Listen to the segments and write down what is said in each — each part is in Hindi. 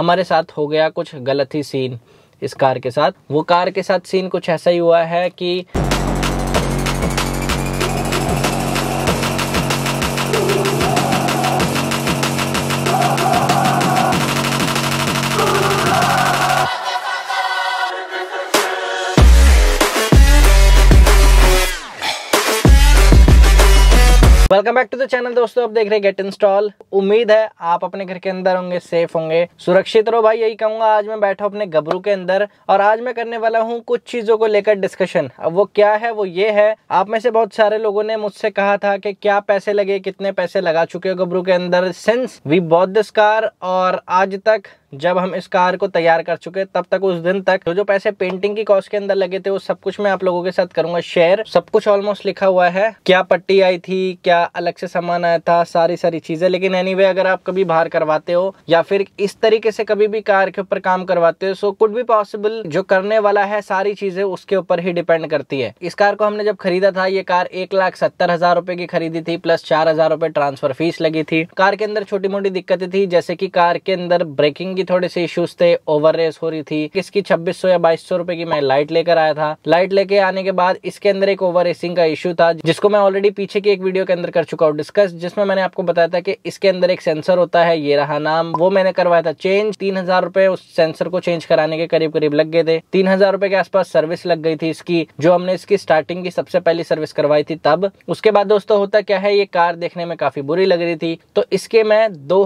हमारे साथ हो गया कुछ गलत ही सीन इस कार के साथ वो कार के साथ सीन कुछ ऐसा ही हुआ है कि बैक टू द चैनल दोस्तों आप देख रहे गेट इंस्टॉल उम्मीद है आप अपने घर के अंदर होंगे सेफ होंगे सुरक्षित रहो भाई यही कहूंगा आज मैं बैठा अपने गबरू के अंदर और आज मैं करने वाला हूँ कुछ चीजों को लेकर डिस्कशन अब वो क्या है वो ये है आप में से बहुत सारे लोगों ने मुझसे कहा था कि क्या पैसे लगे कितने पैसे लगा चुके हो गबरू के अंदर since we bought this car और आज तक जब हम इस कार को तैयार कर चुके तब तक उस दिन तक जो जो पैसे पेंटिंग की कॉस्ट के अंदर लगे थे वो सब कुछ मैं आप लोगों के साथ करूंगा शेयर सब कुछ ऑलमोस्ट लिखा हुआ है क्या पट्टी आई थी क्या अलग से सामान आया था सारी सारी चीजें लेकिन एनी anyway, अगर आप कभी बाहर करवाते हो या फिर इस तरीके से कभी भी कार के ऊपर काम करवाते हो सो कुड भी पॉसिबल जो करने वाला है सारी चीजें उसके ऊपर ही डिपेंड करती है इस कार को हमने जब खरीदा था ये कार एक लाख सत्तर हजार रुपए की खरीदी थी प्लस चार हजार रुपए ट्रांसफर फीस लगी थी कार के अंदर छोटी मोटी दिक्कतें थी जैसे की कार के अंदर ब्रेकिंग की थोड़े से इश्यूज थे ओवर रेस हो रही थी इसकी छब्बीस या बाईस रुपए की मैं लाइट लेकर आया था लाइट लेके आने के बाद इसके अंदर एक ओवर रेसिंग का इश्यू था जिसको मैं ऑलरेडी पीछे की एक वीडियो के अंदर कर चुका हूँ डिस्कस जिसमें मैंने आपको बताया था कि इसके अंदर एक सेंसर होता है ये रहा नाम वो मैंने करवाया था चेंज तीन हजार रुपए उस सेंसर को चेंज कराने के करीब करीब लग गए थे तीन हजार रुपए के आसपास सर्विस लग गई थी इसकी जो हमने इसकी स्टार्टिंग की सबसे पहली सर्विस करवाई थी तब उसके बाद दोस्तों होता क्या है ये कार देखने में काफी बुरी लग रही थी तो इसके मैं दो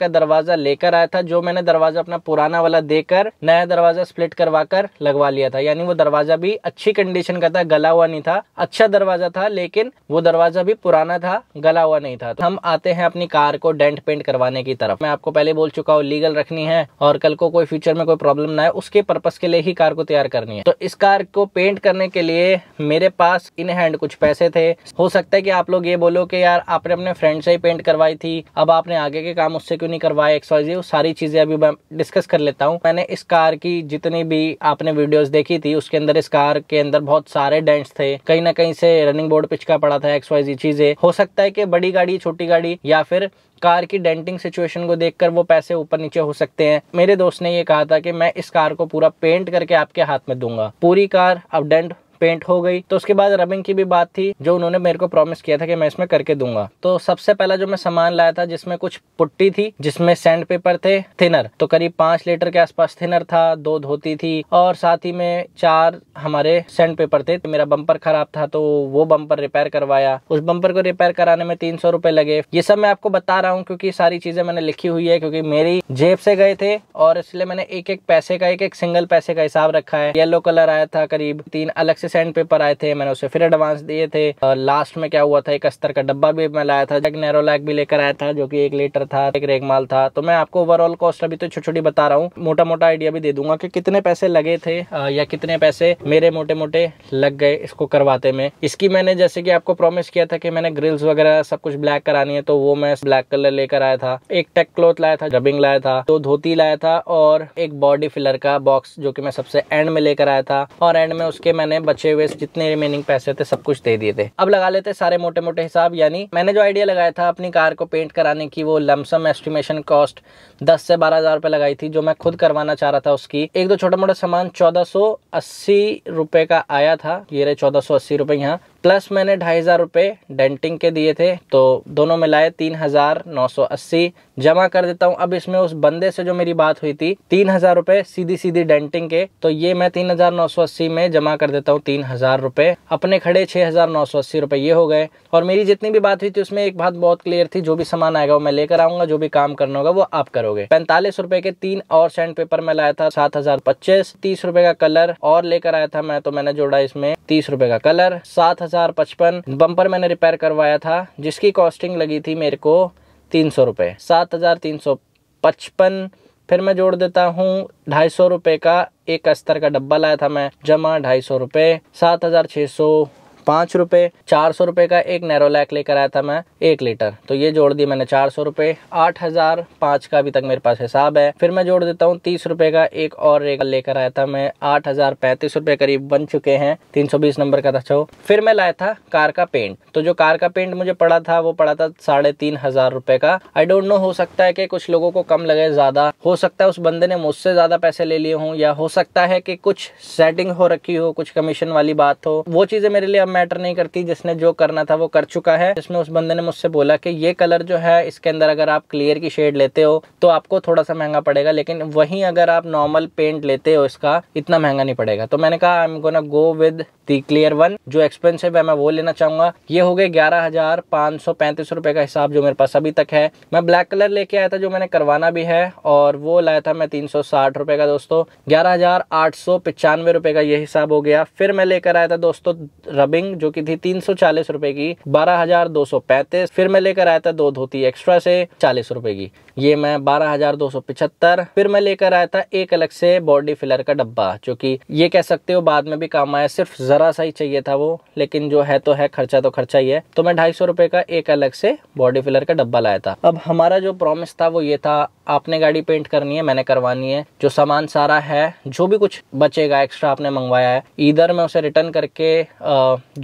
का दरवाजा लेकर आया था जो मैंने ने दरवाजा अपना पुराना वाला देकर नया दरवाजा स्प्लिट करवा कर लगवा लिया था यानी वो दरवाजा भी अच्छी कंडीशन का था गला हुआ नहीं था अच्छा दरवाजा था लेकिन वो दरवाजा भी पुराना था गला हुआ नहीं था तो हम आते हैं अपनी कार को डेंट पेंट करवाने की तरफ मैं आपको पहले बोल चुका हूँ लीगल रखनी है और कल को कोई फ्यूचर में कोई प्रॉब्लम ना है उसके पर्पज के लिए ही कार को तैयार करनी है तो इस कार को पेंट करने के लिए मेरे पास इन हैंड कुछ पैसे थे हो सकता है कि आप लोग ये बोलो कि यार आपने अपने फ्रेंड से ही पेंट करवाई थी अब आपने आगे के काम उससे क्यों नहीं करवाए एक्सवाइजी सारी चीजें भी मैं डिस्कस कर लेता हूँ मैंने इस कार की जितनी भी आपने वीडियोस देखी थी उसके अंदर इस कार के अंदर बहुत सारे डेंट्स थे कहीं ना कहीं से रनिंग बोर्ड पिचका पड़ा था एक्स वाई जी चीजें हो सकता है कि बड़ी गाड़ी छोटी गाड़ी या फिर कार की डेंटिंग सिचुएशन को देखकर वो पैसे ऊपर नीचे हो सकते हैं मेरे दोस्त ने ये कहा था कि मैं इस कार को पूरा पेंट करके आपके हाथ में दूंगा पूरी कार अब डेंट पेंट हो गई तो उसके बाद रबिंग की भी बात थी जो उन्होंने मेरे को प्रॉमिस किया था कि मैं इसमें करके दूंगा तो सबसे पहला जो मैं सामान लाया था जिसमें कुछ पुट्टी थी जिसमें सैंड पेपर थे थिनर तो करीब पांच लीटर के आसपास थिनर था दो धोती थी और साथ ही में चार हमारे सैंड पेपर थे मेरा बम्पर खराब था तो वो बम्पर रिपेयर करवाया उस बम्पर को रिपेयर कराने में तीन सौ लगे ये सब मैं आपको बता रहा हूँ क्योंकि सारी चीजें मैंने लिखी हुई है क्योंकि मेरी जेब से गए थे और इसलिए मैंने एक एक पैसे का एक एक सिंगल पैसे का हिसाब रखा है येलो कलर आया था करीब तीन अलग से सेंड पेपर आए थे मैंने उसे फिर एडवांस दिए थे लास्ट में क्या हुआ था एक अस्तर का डब्बा भी मैं लाया था एक नेरोलैक भी लेकर आया था जो कि एक लीटर था एक रेगमाल था तो मैं आपको ओवरऑल कॉस्ट अभी तो छोटी छोटी बता रहा हूँ मोटा मोटा आइडिया भी दे दूंगा कि कितने पैसे लगे थे या कितने पैसे मेरे मोटे मोटे लग गए इसको करवाते में इसकी मैंने जैसे कि आपको प्रॉमिस किया था कि मैंने ग्रिल्स वगैरह सब कुछ ब्लैक करानी है तो वो मैं ब्लैक कलर लेकर आया था एक टेक क्लोथ लाया था रबिंग लाया था दो धोती लाया था और एक बॉडी फिलर का बॉक्स जो कि मैं सबसे एंड में लेकर आया था और एंड में उसके मैंने बचे हुए जितने रिमेनिंग पैसे थे सब कुछ दे दिए थे अब लगा लेते सारे मोटे मोटे हिसाब यानी मैंने जो आइडिया लगाया था अपनी कार को पेंट कराने की वो लमसम एस्टिमेशन कॉस्ट दस से बारह हजार रुपए लगाई थी जो मैं खुद करवाना चाह रहा था उसकी एक दो छोटा मोटा सामान चौदह सौ अस्सी रुपए का आया था ये रहे चौदह सौ अस्सी रुपये यहाँ प्लस मैंने ढाई हज़ार रुपये डेंटिंग के दिए थे तो दोनों मिलाए तीन हज़ार नौ सौ अस्सी जमा कर देता हूँ अब इसमें उस बंदे से जो मेरी बात हुई थी तीन हज़ार रुपये सीधी सीधी डेंटिंग के तो ये मैं तीन हज़ार नौ सौ अस्सी में जमा कर देता हूँ तीन हज़ार रुपये अपने खड़े छः हज़ार नौ सौ अस्सी रुपये ये हो गए और मेरी जितनी भी बात हुई थी उसमें एक बात बहुत क्लियर थी जो भी सामान आएगा वो मैं लेकर आऊँगा जो भी काम करना होगा वो आप करोगे पैंतालीस रुपये के तीन और सेंड पेपर में लाया था सात हज़ार पच्चीस तीस रुपये का कलर और लेकर आया था मैं तो मैंने जोड़ा इसमें तीस रुपये का कलर सात हजार पचपन बम्पर मैंने रिपेयर करवाया था जिसकी कॉस्टिंग लगी थी मेरे को तीन सौ रुपये सात हजार तीन सौ पचपन फिर मैं जोड़ देता हूँ ढाई सौ रुपये का एक अस्तर का डब्बा लाया था मैं जमा ढाई सौ रुपये सात हजार छः सौ पांच रुपए चार सौ रुपए का एक नैरोलैक लेकर आया था मैं एक लीटर तो ये जोड़ दी मैंने चार सौ रुपए आठ हज़ार पांच का अभी तक मेरे पास हिसाब है फिर मैं जोड़ देता हूँ तीस रुपए का एक और रेगल लेकर आया था मैं आठ हज़ार पैंतीस रुपए करीब बन चुके हैं तीन सौ बीस नंबर का था छो फिर मैं लाया था कार का पेंट तो जो कार का पेंट मुझे पड़ा था वो पड़ा था साढ़े तीन हज़ार रुपए का आई डोंट नो हो सकता है कि कुछ लोगों को कम लगे ज़्यादा हो सकता है उस बंदे ने मुझसे ज़्यादा पैसे ले लिए हों या हो सकता है कि कुछ सेटिंग हो रखी हो कुछ कमीशन वाली बात हो वो चीज़ें मेरे लिए अब मैटर नहीं करती जिसने जो करना था वो कर चुका है जिसमें उस बंदे ने मुझसे बोला कि ये कलर जो है इसके अंदर अगर आप क्लियर की शेड लेते हो तो आपको थोड़ा सा महंगा पड़ेगा लेकिन वहीं अगर आप नॉर्मल पेंट लेते हो इसका इतना महंगा नहीं पड़ेगा तो मैंने कहा I am gonna go with the clear one जो एक्सपेंसिव है मैं वो लेना चाहूंगा ये हो गए ग्यारह हजार पाँच सौ पैंतीस रुपये का हिसाब जो मेरे पास अभी तक है मैं ब्लैक कलर लेके आया था जो मैंने करवाना भी है और वो लाया था मैं तीन सौ साठ रुपये का दोस्तों ग्यारह हजार आठ सौ पचानवे रुपये का ये हिसाब हो गया फिर मैं लेकर आया था दोस्तों रबिंग जो की थी तीन सौ चालीस रुपये की बारह हजार दो सौ पैंतीस फिर मैं लेकर आया था दो धोती एक्स्ट्रा से चालीस रुपये की ये मैं बारह हजार दो सौ पिछहत्तर फिर मैं लेकर आया था एक अलग से बॉडी फिलर का डब्बा जो की ये कह सकते हो बाद में भी काम आया सिर्फ ज़रा सा ही चाहिए था वो लेकिन जो है तो है खर्चा तो खर्चा ही है तो मैं ढाई सौ रुपये का एक अलग से बॉडी फिलर का डब्बा लाया था अब हमारा जो प्रॉमिस था वो ये था आपने गाड़ी पेंट करनी है मैंने करवानी है जो सामान सारा है जो भी कुछ बचेगा एक्स्ट्रा आपने मंगवाया है इधर मैं उसे रिटर्न करके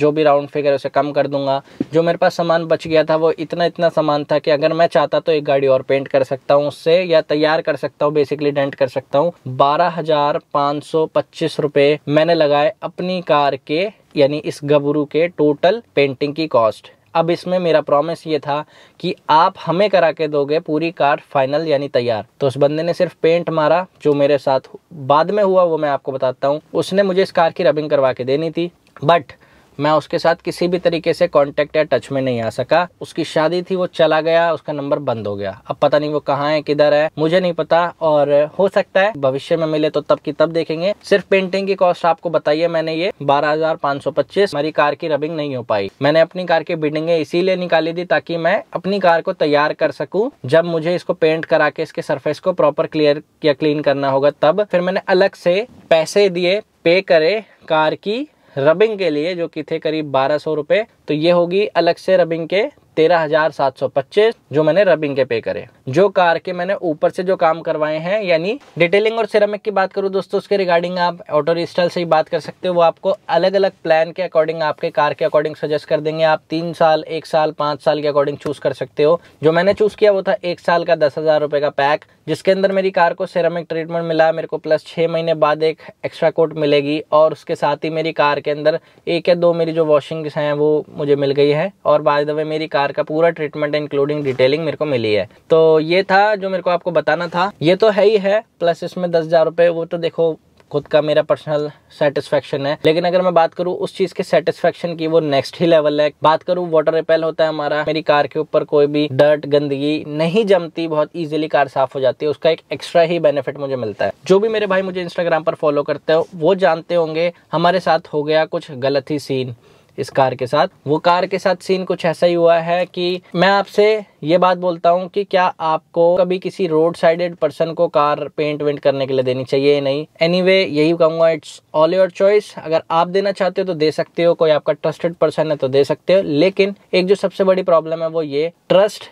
जो भी राउंड फिगर उसे कम कर दूंगा जो मेरे पास सामान बच गया था वो इतना इतना सामान था कि अगर मैं चाहता तो एक गाड़ी और पेंट कर सकता हूँ उससे या तैयार कर सकता हूँ बेसिकली डेंट कर सकता हूँ बारह हजार मैंने लगाए अपनी कार के यानी इस गबरू के टोटल पेंटिंग की कॉस्ट अब इसमें मेरा प्रॉमिस ये था कि आप हमें करा के दोगे पूरी कार फाइनल यानी तैयार तो उस बंदे ने सिर्फ पेंट मारा जो मेरे साथ बाद में हुआ वो मैं आपको बताता हूँ उसने मुझे इस कार की रबिंग करवा के देनी थी बट मैं उसके साथ किसी भी तरीके से कांटेक्ट या टच में नहीं आ सका उसकी शादी थी वो चला गया उसका नंबर बंद हो गया अब पता नहीं वो कहाँ है किधर है मुझे नहीं पता और हो सकता है भविष्य में मिले तो तब की तब देखेंगे सिर्फ पेंटिंग की कॉस्ट आपको बताइए मैंने ये बारह मेरी कार की रबिंग नहीं हो पाई मैंने अपनी कार की बिल्डिंगे इसीलिए निकाली दी ताकि मैं अपनी कार को तैयार कर सकू जब मुझे इसको पेंट करा के इसके सर्फेस को प्रॉपर क्लियर या क्लीन करना होगा तब फिर मैंने अलग से पैसे दिए पे करे कार की रबिंग के लिए जो कि थे करीब बारह सौ तो ये होगी अलग से रबिंग के तेरह हजार सात सौ पच्चीस जो मैंने रबिंग के पे करे जो कार के मैंने ऊपर से जो काम करवाए हैं यानी डिटेलिंग और सिरामिक की बात करूँ दोस्तों उसके रिगार्डिंग आप ऑटो रिस्टाइल से ही बात कर सकते हो वो आपको अलग अलग प्लान के अकॉर्डिंग आपके कार के अकॉर्डिंग सजेस्ट कर देंगे आप तीन साल एक साल पांच साल के अकॉर्डिंग चूज कर सकते हो जो मैंने चूज किया वो था एक साल का दस का पैक जिसके अंदर मेरी कार को सिरामिक ट्रीटमेंट मिला मेरे को प्लस छह महीने बाद एक एक्स्ट्रा कोट मिलेगी और उसके साथ ही मेरी कार के अंदर एक या दो मेरी जो वॉशिंग है वो मुझे मिल गई है और बाद मेरी कार कार का पूरा ट्रीटमेंट इंक्लूडिंग डिटेलिंग मेरे को मिली है तो ये था जो मेरे को आपको बताना था ये तो है ही है प्लस इसमें दस हज़ार रुपए वो तो देखो खुद का मेरा पर्सनल सेटिस्फेक्शन है लेकिन अगर मैं बात करूँ उस चीज़ के सेटिस्फेक्शन की वो नेक्स्ट ही लेवल है बात करूँ वाटर रिपेल होता है हमारा मेरी कार के ऊपर कोई भी डर्ट गंदगी नहीं जमती बहुत इजीली कार साफ हो जाती है उसका एक एक्स्ट्रा ही बेनिफिट मुझे मिलता है जो भी मेरे भाई मुझे इंस्टाग्राम पर फॉलो करते हो वो जानते होंगे हमारे साथ हो गया कुछ गलत ही सीन इस कार के साथ वो कार के साथ सीन कुछ ऐसा ही हुआ है कि मैं आपसे ये बात बोलता हूँ कि क्या आपको कभी किसी रोड साइडेड पर्सन को कार पेंट वेंट करने के लिए देनी चाहिए नहीं एनी anyway, यही कहूँगा इट्स ऑल योर चॉइस अगर आप देना चाहते हो तो दे सकते हो कोई आपका ट्रस्टेड पर्सन है तो दे सकते हो लेकिन एक जो सबसे बड़ी प्रॉब्लम है वो ये ट्रस्ट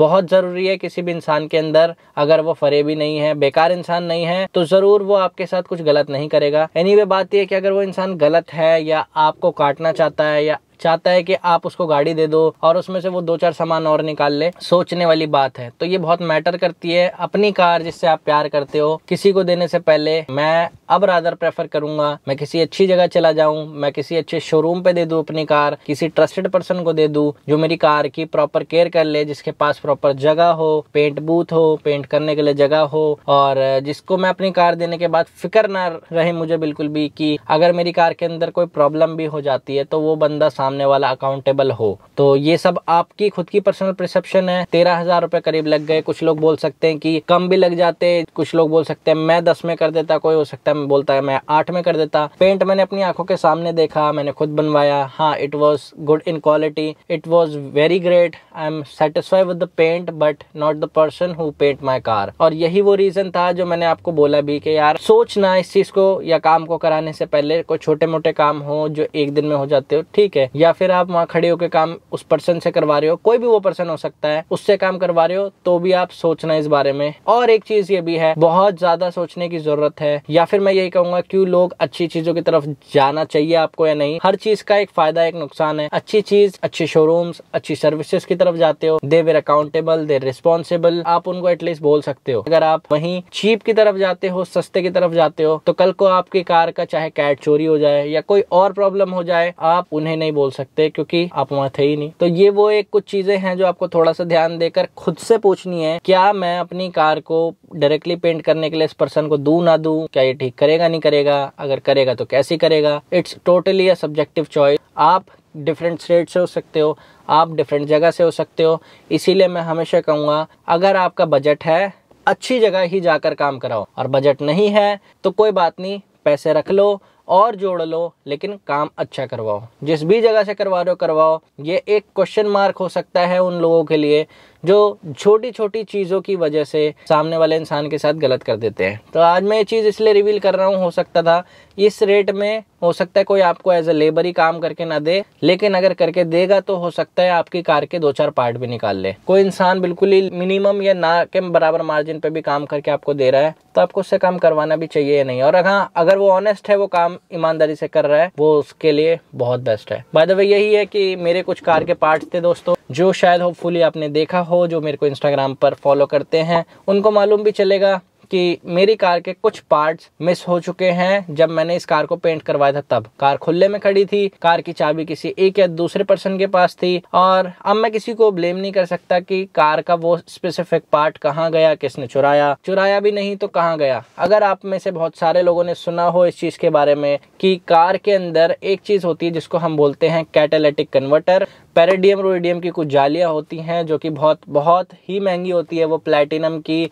बहुत ज़रूरी है किसी भी इंसान के अंदर अगर वो फरेबी नहीं है बेकार इंसान नहीं है तो ज़रूर वो आपके साथ कुछ गलत नहीं करेगा एनी anyway, बात यह है कि अगर वो इंसान गलत है या आपको काटना चाहता है या चाहता है कि आप उसको गाड़ी दे दो और उसमें से वो दो चार सामान और निकाल ले सोचने वाली बात है तो ये बहुत मैटर करती है अपनी कार जिससे आप प्यार करते हो किसी को देने से पहले मैं अब राधर प्रेफर करूंगा मैं किसी अच्छी जगह चला जाऊं मैं किसी अच्छे शोरूम पे दे दूं अपनी कार किसी ट्रस्टेड पर्सन को दे दूं जो मेरी कार की प्रॉपर केयर कर ले जिसके पास प्रॉपर जगह हो पेंट बूथ हो पेंट करने के लिए जगह हो और जिसको मैं अपनी कार देने के बाद फिक्र ना रहे मुझे बिल्कुल भी कि अगर मेरी कार के अंदर कोई प्रॉब्लम भी हो जाती है तो वो बंदा सामने वाला अकाउंटेबल हो तो ये सब आपकी खुद की पर्सनल प्रसप्शन है तेरह हजार रुपए करीब लग गए कुछ लोग बोल सकते हैं कि कम भी लग जाते कुछ लोग बोल सकते हैं मैं दस में कर देता कोई हो सकता है बोलता है मैं आठ में कर देता पेंट मैंने अपनी आंखों के सामने देखा मैंने खुद बनवाया हाँ it was good in quality it was very great I am satisfy with the paint but not the person who paint my car और यही वो रीजन था जो मैंने आपको बोला भी कि यार सोचना इस चीज को या काम को कराने से पहले कोई छोटे मोटे काम हो जो एक दिन में हो जाते हो ठीक है या फिर आप वहाँ खड़े होकर काम उस पर्सन से करवा रहे हो कोई भी वो पर्सन हो सकता है उससे काम करवा रहे हो तो भी आप सोचना इस बारे में और एक चीज ये भी है बहुत ज्यादा सोचने की जरूरत है या फिर मैं यही कहूंगा क्यों लोग अच्छी चीजों की तरफ जाना चाहिए आपको या नहीं हर चीज का एक फायदा एक नुकसान है अच्छी चीज अच्छे शोरूम्स अच्छी सर्विसेज की तरफ जाते हो they were accountable they responsible आप उनको एटलीस्ट बोल सकते हो अगर आप वहीं चीप की तरफ जाते हो सस्ते की तरफ जाते हो तो कल को आपकी कार का चाहे कैट चोरी हो जाए या कोई और प्रॉब्लम हो जाए आप उन्हें नहीं बोल बोल सकते हैं क्योंकि आप वहाँ थे ही नहीं तो ये वो एक कुछ चीज़ें हैं जो आपको थोड़ा सा ध्यान देकर खुद से पूछनी है क्या मैं अपनी कार को डायरेक्टली पेंट करने के लिए इस पर्सन को दू ना दू क्या ये ठीक करेगा नहीं करेगा अगर करेगा तो कैसे करेगा it's totally a subjective choice आप डिफरेंट स्टेट से हो सकते हो आप डिफरेंट जगह से हो सकते हो इसीलिए मैं हमेशा कहूँगा अगर आपका बजट है अच्छी जगह ही जाकर काम कराओ और बजट नहीं है तो कोई बात नहीं पैसे रख लो और जोड़ लो लेकिन काम अच्छा करवाओ जिस भी जगह से करवा रहे हो करवाओ ये एक क्वेश्चन मार्क हो सकता है उन लोगों के लिए जो छोटी छोटी चीज़ों की वजह से सामने वाले इंसान के साथ गलत कर देते हैं तो आज मैं ये चीज़ इसलिए रिवील कर रहा हूँ हो सकता था इस रेट में हो सकता है कोई आपको एज ए लेबर ही काम करके ना दे लेकिन अगर करके देगा तो हो सकता है आपकी कार के दो चार पार्ट भी निकाल ले कोई इंसान बिल्कुल ही मिनिमम या ना के बराबर मार्जिन पे भी काम करके आपको दे रहा है तो आपको उससे काम करवाना भी चाहिए या नहीं और हाँ अगर वो ऑनेस्ट है वो काम ईमानदारी से कर रहा है वो उसके लिए बहुत बेस्ट है बाय द वे यही है कि मेरे कुछ कार के पार्ट थे दोस्तों जो शायद होपफुली आपने देखा हो जो मेरे को इंस्टाग्राम पर फॉलो करते हैं उनको मालूम भी चलेगा कि मेरी कार के कुछ पार्ट्स मिस हो चुके हैं जब मैंने इस कार को पेंट करवाया था तब कार खुले में खड़ी थी कार की चाबी किसी एक या दूसरे पर्सन के पास थी और अब मैं किसी को ब्लेम नहीं कर सकता कि कार का वो स्पेसिफिक पार्ट कहाँ गया किसने चुराया चुराया भी नहीं तो कहाँ गया अगर आप में से बहुत सारे लोगों ने सुना हो इस चीज़ के बारे में कि कार के अंदर एक चीज़ होती है जिसको हम बोलते हैं कैटेलेटिक कन्वर्टर पेरेडियम रोडियम की कुछ जालियाँ होती हैं जो कि बहुत बहुत ही महंगी होती है वो प्लेटिनम की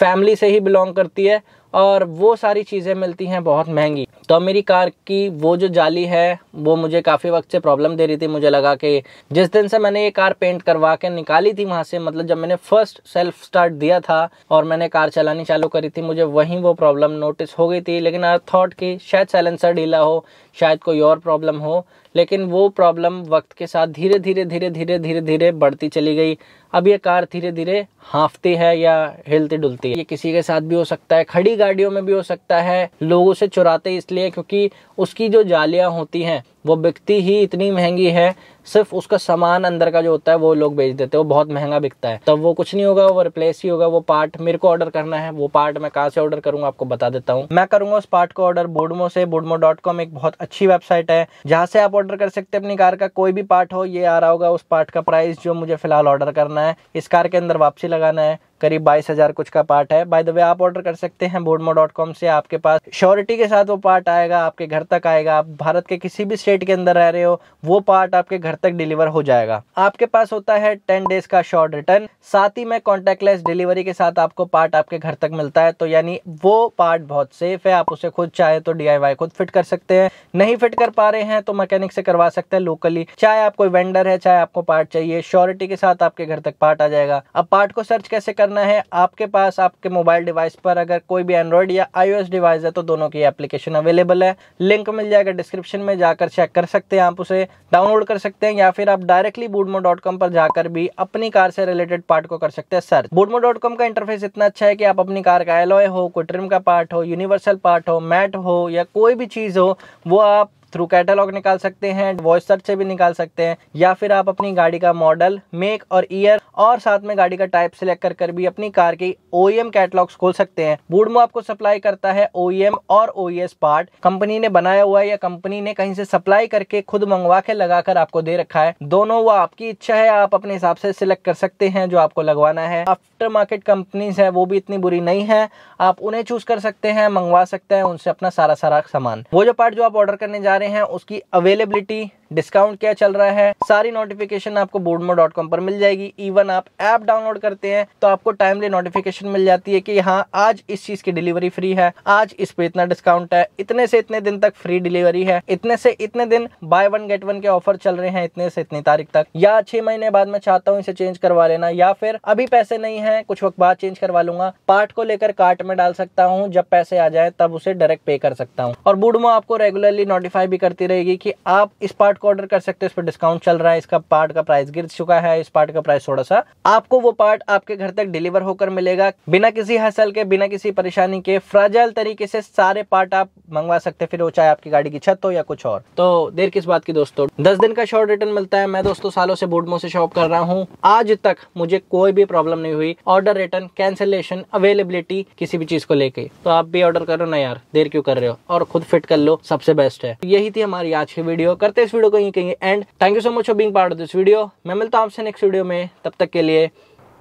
फैमिली से ही बिलोंग करती है और वो सारी चीज़ें मिलती हैं बहुत महंगी तो मेरी कार की वो जो जाली है वो मुझे काफ़ी वक्त से प्रॉब्लम दे रही थी मुझे लगा कि जिस दिन से मैंने ये कार पेंट करवा के निकाली थी वहाँ से मतलब जब मैंने फर्स्ट सेल्फ स्टार्ट दिया था और मैंने कार चलानी चालू करी थी मुझे वहीं वो प्रॉब्लम नोटिस हो गई थी लेकिन आई थॉट कि शायद सैलेंसर ढीला हो शायद कोई और प्रॉब्लम हो लेकिन वो प्रॉब्लम वक्त के साथ धीरे धीरे धीरे धीरे धीरे धीरे बढ़ती चली गई अब ये कार धीरे धीरे हाँफती है या हिलती डुलती है ये किसी के साथ भी हो सकता है खड़ी गाड़ियों में भी हो सकता है लोगों से चुराते इसलिए क्योंकि उसकी जो जालियाँ होती हैं वो बिकती ही इतनी महंगी है सिर्फ उसका सामान अंदर का जो होता है वो लोग बेच देते हैं वो बहुत महंगा बिकता है तब वो कुछ नहीं होगा वो रिप्लेस ही होगा वो पार्ट मेरे को ऑर्डर करना है वो पार्ट मैं कहाँ से ऑर्डर करूँगा आपको बता देता हूँ मैं करूँगा उस पार्ट को ऑर्डर बोडमो से बोडमो डॉट कॉम एक बहुत अच्छी वेबसाइट है जहाँ से आप ऑर्डर कर सकते हैं अपनी कार का कोई भी पार्ट हो ये आ रहा होगा उस पार्ट का प्राइस जो मुझे फिलहाल ऑर्डर करना है इस कार के अंदर वापसी लगाना है करीब बाईस हज़ार कुछ का पार्ट है बाय द वे आप ऑर्डर कर सकते हैं बोडमो डॉट कॉम से आपके पास श्योरिटी के साथ वो पार्ट आएगा आपके घर घर तक आएगा आप भारत के किसी भी स्टेट के अंदर रह रहे हो वो पार्ट आपके घर तक डिलीवर हो जाएगा आपके पास होता है टेन डेज का शॉर्ट रिटर्न साथ ही में कॉन्टेक्टलेस डिलीवरी के साथ आपको पार्ट आपके घर तक मिलता है तो यानी वो पार्ट बहुत सेफ है आप उसे खुद चाहे तो डी खुद फिट कर सकते हैं नहीं फिट कर पा रहे हैं तो मैकेनिक से करवा सकते हैं लोकली चाहे आप कोई वेंडर है चाहे आपको पार्ट चाहिए श्योरिटी के साथ आपके घर तक पार्ट आ जाएगा अब पार्ट को सर्च कैसे करना है आपके पास आपके मोबाइल डिवाइस पर अगर कोई भी एंड्रॉइड या आईओएस डिवाइस है तो दोनों की एप्लीकेशन अवेलेबल है लिंक मिल जाएगा डिस्क्रिप्शन में जाकर चेक कर सकते हैं आप उसे डाउनलोड कर सकते हैं या फिर आप डायरेक्टली बूडमो पर जाकर भी अपनी कार से रिलेटेड पार्ट को कर सकते हैं सर्च बूडमो का इंटरफेस इतना अच्छा है कि आप अपनी कार का एलोय हो कोई ट्रिम का पार्ट हो यूनिवर्सल पार्ट हो मैट हो या कोई भी चीज़ हो वो आप थ्रू कैटलॉग निकाल सकते हैं वॉइस सर्च से भी निकाल सकते हैं या फिर आप अपनी गाड़ी का मॉडल मेक और ईयर और साथ में गाड़ी का टाइप सिलेक्ट कर कर भी अपनी कार की ओ कैटलॉग्स e खोल सकते हैं बूडमो आपको सप्लाई करता है ओ e और ओ पार्ट कंपनी ने बनाया हुआ है या कंपनी ने कहीं से सप्लाई करके खुद मंगवा के लगाकर आपको दे रखा है दोनों वो आपकी इच्छा है आप अपने हिसाब से सिलेक्ट कर सकते हैं जो आपको लगवाना है आफ्टर मार्केट कंपनीज है वो भी इतनी बुरी नहीं है आप उन्हें चूज कर सकते हैं मंगवा सकते हैं उनसे अपना सारा सारा सामान वो जो पार्ट जो आप ऑर्डर करने जा रहे रहे हैं उसकी अवेलेबिलिटी डिस्काउंट क्या चल रहा है सारी नोटिफिकेशन आपको बोर्डमो डॉट कॉम पर मिल जाएगी इवन आप ऐप डाउनलोड करते हैं तो आपको टाइमली नोटिफिकेशन मिल जाती है कि हाँ आज इस चीज की डिलीवरी फ्री है आज इस पे इतना डिस्काउंट है इतने से इतने दिन तक फ्री डिलीवरी है इतने से इतने दिन बाय वन गेट वन के ऑफर चल रहे हैं इतने से इतनी तारीख तक या छह महीने बाद मैं चाहता हूँ इसे चेंज करवा लेना या फिर अभी पैसे नहीं है कुछ वक्त बाद चेंज करवा लूंगा पार्ट को लेकर कार्ट में डाल सकता हूँ जब पैसे आ जाए तब उसे डायरेक्ट पे कर सकता हूँ और बूडमो आपको रेगुलरली नोटिफाई भी करती रहेगी कि आप इस पार्ट को ऑर्डर कर सकते हो इस पर डिस्काउंट चल रहा है इसका पार्ट का प्राइस गिर चुका है इस पार्ट का प्राइस थोड़ा सा आपको वो पार्ट आपके घर तक डिलीवर होकर मिलेगा बिना किसी हसल के बिना किसी परेशानी के फ्राजाइल तरीके से सारे पार्ट आप मंगवा सकते फिर वो चाहे आपकी गाड़ी की छत हो या कुछ और तो देर किस बात की दोस्तों दस दिन का शॉर्ट रिटर्न मिलता है मैं दोस्तों सालों से बोडमो से शॉप कर रहा हूँ आज तक मुझे कोई भी प्रॉब्लम नहीं हुई ऑर्डर रिटर्न कैंसिलेशन अवेलेबिलिटी किसी भी चीज को लेके तो आप भी ऑर्डर करो ना यार देर क्यों कर रहे हो और खुद फिट कर लो सबसे बेस्ट है यही थी हमारी आज की वीडियो करते इस वीडियो कहीं कहीं and thank you so much for being part of this video मैं मिलता हूँ आपसे नेक्स्ट वीडियो में तब तक के लिए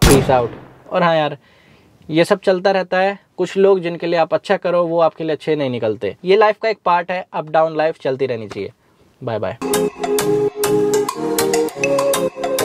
पीस आउट और हाँ यार ये सब चलता रहता है कुछ लोग जिनके लिए आप अच्छा करो वो आपके लिए अच्छे नहीं निकलते ये लाइफ का एक पार्ट है अप डाउन लाइफ चलती रहनी चाहिए बाय बाय